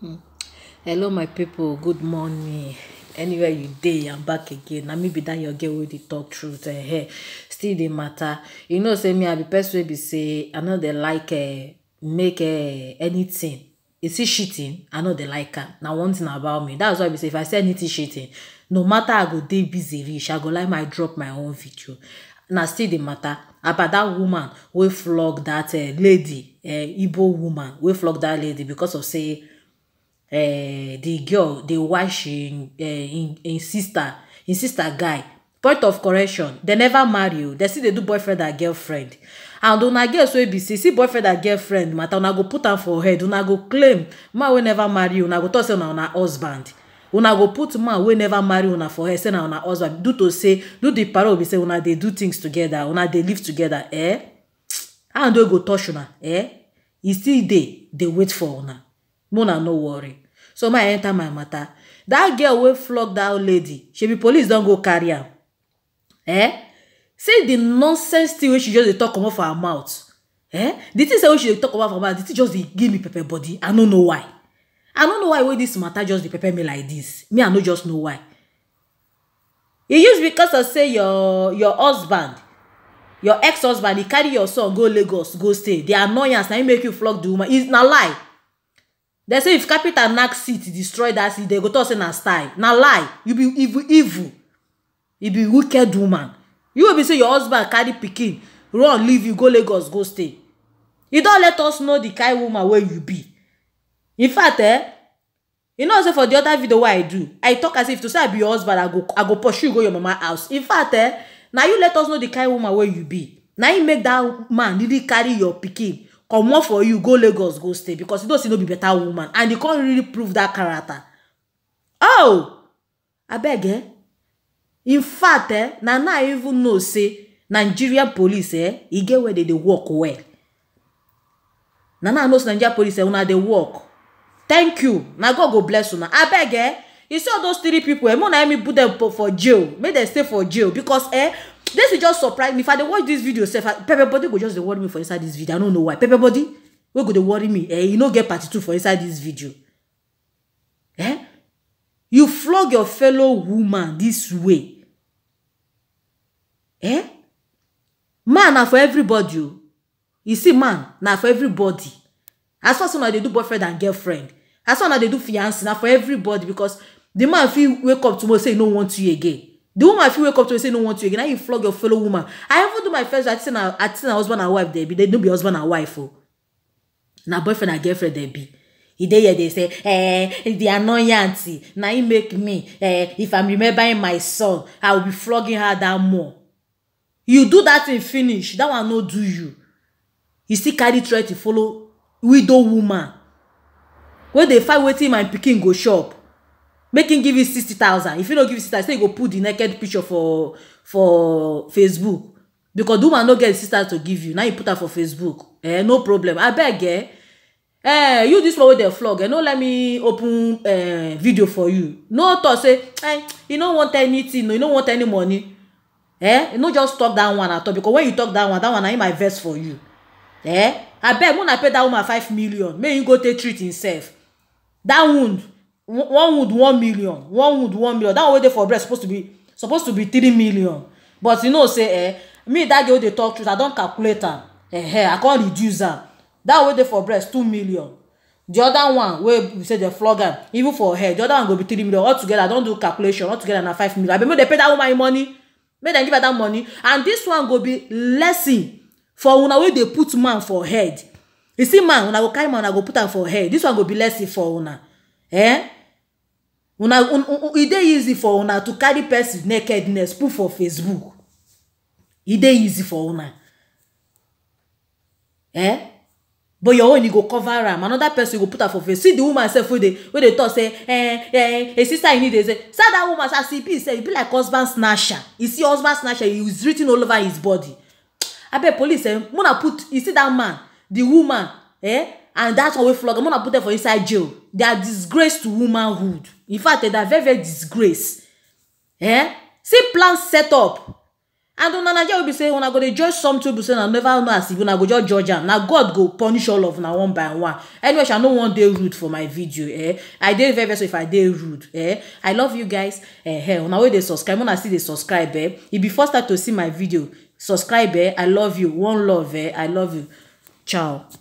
Hmm. hello my people. good morning anywhere you dey i'm back again na me be dat your girl wey dey talk truth eh, eh still dey matter you know say me i be person wey be say i no dey like eh, make eh, anything is it cheating i no dey like am na one thing about me that's why i be say if i say anything cheating no matter i go dey busy reach i go like my drop my own video na still dey matter about that woman wey flog dat lady igbo woman wey flog that lady because of say Eh, the girl dey watch im im sister im sister guy point of correction dem never marry o oh. dem still dey do boyfriend and girlfriend and una girls wey be say see boyfriend and girlfriend matter una go put am for head una go claim man wey never marry una go talk say na una husband una go put man wey never marry una for head say na una husband due to say do the parole be say una dey do things together una dey live together eh hand wey go touch una eh e still dey dey wait for una Muna no worry so may i enter my matter that girl wey flog that lady She be police don go carry am eh say the nonsense thing wey she just dey talk comot for her mouth eh The thing say wey she dey talk about for her mouth di thing just dey give me pepper body i no know why i no know why wey this matter just dey pepper me like this. me i no just know why e use because of say your your husband your ex husband e carry your son go lagos go stay the annoyance na im make you flog the woman is na lie dem say if capital knack seed destroy dat seed dem go talk say na style na lie you be evil evil you be wicked woman you wey be say your husband carry pikin run leave you go lagos go stay you don let us know the kind woman wey you be in fact eh you know say for the other video wey i do i talk as if to say i be your husband i go i go pursue you go your mama house in fact eh na you let us know the kind woman wey you be na you make that man really carry your pikin comot for you go lagos go stay because you know say no be better woman and you can't really prove that character oh abeg eh in fact eh na now i even know say nigerian police eh e get where they dey work well na now i know say nigerian police eh una dey work thank you na god go bless una abeg eh you see all those three people eh make una help me put dem for jail make dem stay for jail because eh this will just surprise me if i dey watch this video sef pepper body go just dey worry me for inside this video i no know why pepper body wey go dey worry me eh e no get part two for inside this video eh you flog your fellow woman this way eh man na for everybody o oh. you see man na for everybody as far as una dey do boyfriend and girlfriend as far as una dey do fiance na for everybody because the man fit wake up tomorrow say he no want you again The woman fit wake up to me say no want you again. how you flog your fellow woman. I even do my first I think I think na husband and wife there be. They no be husband and wife oh. Na boyfriend and girlfriend there be. E dey here dey say eh the annoyance na im make me eh if I'm remembering my son I will be flogging her that more. You do that thing finish that one no do you. You still carry threat to follow widow woman wey dey fight wetin my pikin go chop make him give you sixty thousand if you no give you sixty thousand say you go put the naked picture for for facebook because the woman no get sixty thousand to give you now you put am for facebook eh no problem abeg eh eh you this one wey dey flog eh no let me open eh, video for you no talk say eh you no want anything no you no want any money eh you no just talk that one at all because when you talk that one that one na him i vex for you eh abeg make una pay that woman five million make him go take treat himself that wound one wound one million one wound one million that one wey dey for breast suppose to be suppose to be three million but you know say eh me that girl dey talk truth i don calculate am eh, eh i come reduce am that wey dey for breast two million the other one wey be say dem flog am even for head. the other one go be three million altogether i don do calculation altogether na five million abeg make dem pay that woman im money make dem give her that money and this one go be lesson for una wey dey put man for head you see man una go carry man una go put am for head this one go be lesson for una eh una e dey easy for una to carry person nakedness put for facebook e dey easy for una eh but your own you go cover am another person you go put am for face see the woman sef wey dey wey dey talk say eh eh a sister you need dey say see that woman as e be say e be like husband snatcher you see husband snatcher he is written all over his body abeg police eh muna put you see that man the woman eh and that one wey flog am una put them for inside jail they are disgrace to womanhood in fact they are very very disgrace eh see plan set up and una naija wey be say una go dey judge some two percent and never know as e be una go just judge am na god go punish all of una one by one anyway sha no wan dey rude for my video eh i dey very very if i dey rude eh i love you guys eh eh una wey dey subscribe una still dey subscribe eh e be first time to see my video subscribe eh i love you one love eh i love you ciao.